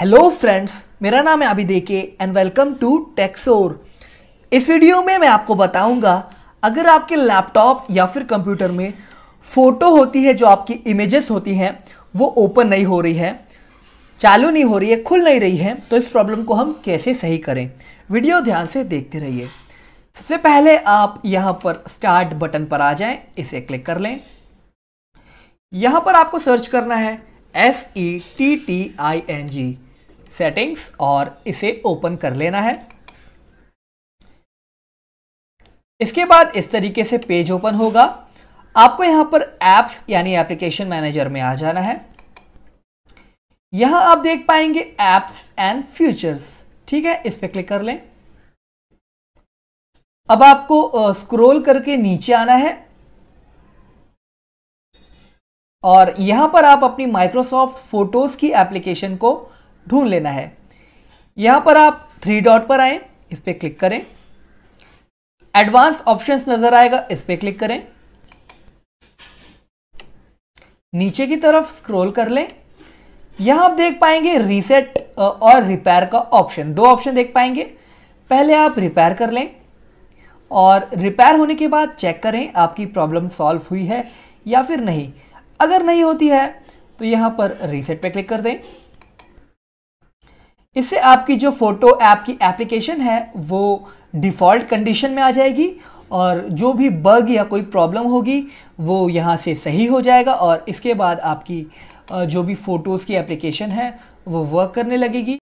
hello friends मेरा नाम है अभी देखे एंड वेलकम टू टेक्सोर इस वीडियो में मैं आपको बताऊंगा अगर आपके लैपटॉप या फिर कंप्यूटर में फ़ोटो होती है जो आपकी इमेजेस होती हैं वो ओपन नहीं हो रही है चालू नहीं हो रही है खुल नहीं रही है तो इस प्रॉब्लम को हम कैसे सही करें वीडियो ध्यान से देखते रहिए सबसे पहले आप यहाँ पर स्टार्ट बटन पर आ जाएं इसे क्लिक कर लें यहाँ पर आपको सर्च करना है S E T T I N G settings और इसे ओपन कर लेना है इसके बाद इस तरीके से पेज ओपन होगा आपको यहां पर एप्स यानी एप्लीकेशन मैनेजर में आ जाना है यहां आप देख पाएंगे एप्स एंड फ्यूचर्स ठीक है इस पर क्लिक कर लें अब आपको स्क्रॉल करके नीचे आना है और यहां पर आप अपनी माइक्रोसॉफ्ट फोटोज की एप्लीकेशन को ढूंढ लेना है यहां पर आप थ्री डॉट पर आए इस पर क्लिक करें एडवांस ऑप्शंस नज़र आएगा इस पर क्लिक करें नीचे की तरफ स्क्रॉल कर लें यहां आप देख पाएंगे रीसेट और रिपेयर का ऑप्शन दो ऑप्शन देख पाएंगे पहले आप रिपेयर कर लें और रिपेयर होने के बाद चेक करें आपकी प्रॉब्लम सॉल्व हुई है या फिर नहीं अगर नहीं होती है तो यहां पर रीसेट पे क्लिक कर दें इससे आपकी जो फ़ोटो ऐप की एप्लीकेशन है वो डिफ़ॉल्ट कंडीशन में आ जाएगी और जो भी बग या कोई प्रॉब्लम होगी वो यहाँ से सही हो जाएगा और इसके बाद आपकी जो भी फ़ोटोज़ की एप्लीकेशन है वो वर्क करने लगेगी